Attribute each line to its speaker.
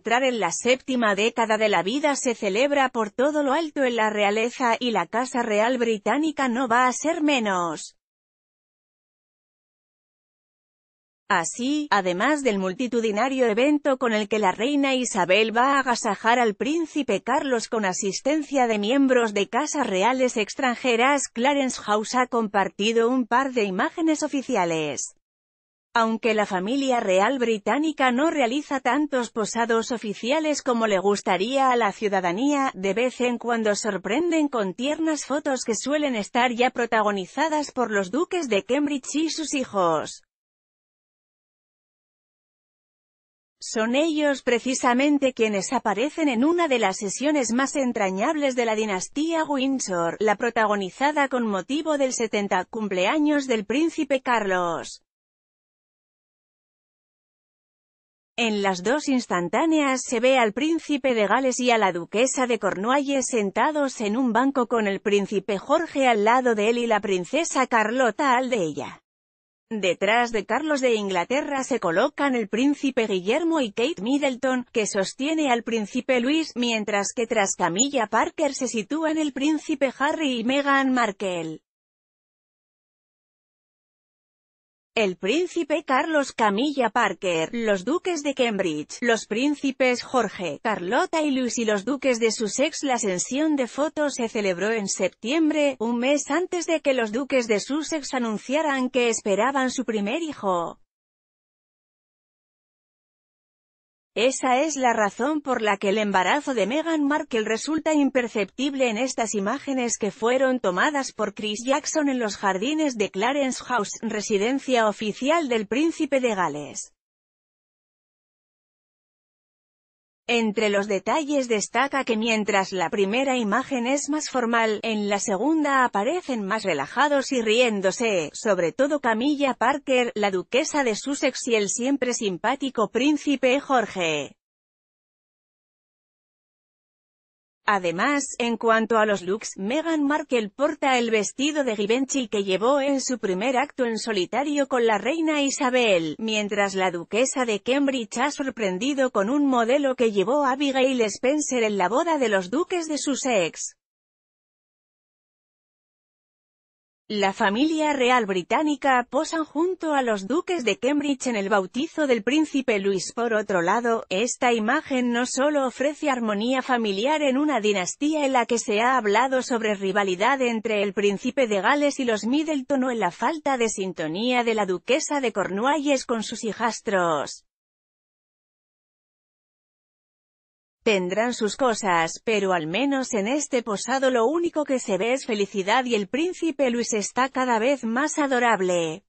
Speaker 1: entrar en la séptima década de la vida se celebra por todo lo alto en la realeza y la Casa Real Británica no va a ser menos. Así, además del multitudinario evento con el que la reina Isabel va a agasajar al príncipe Carlos con asistencia de miembros de casas reales extranjeras, Clarence House ha compartido un par de imágenes oficiales. Aunque la familia real británica no realiza tantos posados oficiales como le gustaría a la ciudadanía, de vez en cuando sorprenden con tiernas fotos que suelen estar ya protagonizadas por los duques de Cambridge y sus hijos. Son ellos precisamente quienes aparecen en una de las sesiones más entrañables de la dinastía Windsor, la protagonizada con motivo del 70 cumpleaños del príncipe Carlos. En las dos instantáneas se ve al príncipe de Gales y a la duquesa de Cornualles sentados en un banco con el príncipe Jorge al lado de él y la princesa Carlota al de ella. Detrás de Carlos de Inglaterra se colocan el príncipe Guillermo y Kate Middleton, que sostiene al príncipe Luis, mientras que tras Camilla Parker se sitúan el príncipe Harry y Meghan Markle. el príncipe Carlos Camilla Parker, los duques de Cambridge, los príncipes Jorge, Carlota y Luis y los duques de Sussex. La ascensión de fotos se celebró en septiembre, un mes antes de que los duques de Sussex anunciaran que esperaban su primer hijo. Esa es la razón por la que el embarazo de Meghan Markle resulta imperceptible en estas imágenes que fueron tomadas por Chris Jackson en los jardines de Clarence House, residencia oficial del príncipe de Gales. Entre los detalles destaca que mientras la primera imagen es más formal, en la segunda aparecen más relajados y riéndose, sobre todo Camilla Parker, la duquesa de Sussex y el siempre simpático príncipe Jorge. Además, en cuanto a los looks, Meghan Markle porta el vestido de Givenchy que llevó en su primer acto en solitario con la reina Isabel, mientras la duquesa de Cambridge ha sorprendido con un modelo que llevó Abigail Spencer en la boda de los duques de Sussex. La familia real británica posan junto a los duques de Cambridge en el bautizo del príncipe Luis. Por otro lado, esta imagen no solo ofrece armonía familiar en una dinastía en la que se ha hablado sobre rivalidad entre el príncipe de Gales y los Middleton o en la falta de sintonía de la duquesa de Cornualles con sus hijastros. Tendrán sus cosas, pero al menos en este posado lo único que se ve es felicidad y el príncipe Luis está cada vez más adorable.